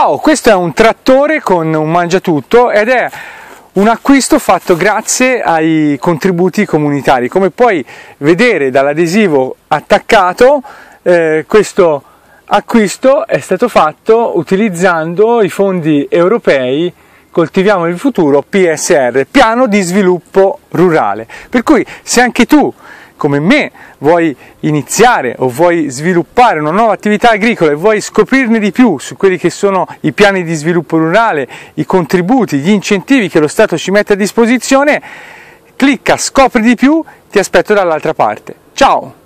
Ciao, questo è un trattore con un mangiatutto ed è un acquisto fatto grazie ai contributi comunitari. Come puoi vedere dall'adesivo attaccato, eh, questo acquisto è stato fatto utilizzando i fondi europei Coltiviamo il futuro PSR, piano di sviluppo rurale. Per cui se anche tu come me vuoi iniziare o vuoi sviluppare una nuova attività agricola e vuoi scoprirne di più su quelli che sono i piani di sviluppo rurale, i contributi, gli incentivi che lo Stato ci mette a disposizione, clicca, scopri di più, ti aspetto dall'altra parte. Ciao!